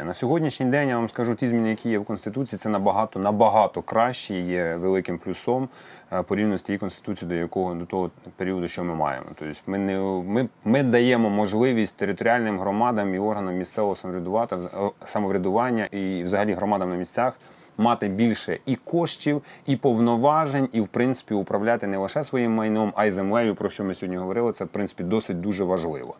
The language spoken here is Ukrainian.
Е, на сьогоднішній день я вам скажу, ті зміни, які є в Конституції, це набагато набагато краще є великим плюсом е, порівняно з тією Конституцією, до якого до того періоду, що ми маємо. Тобто ми не ми, ми даємо можливість територіальним громадам і органам місцевого самоврядувати е, самоврядування і взагалі громадам на місцях. Мати більше і коштів, і повноважень, і в принципі управляти не лише своїм майном, а й землею, про що ми сьогодні говорили. Це в принципі досить дуже важливо.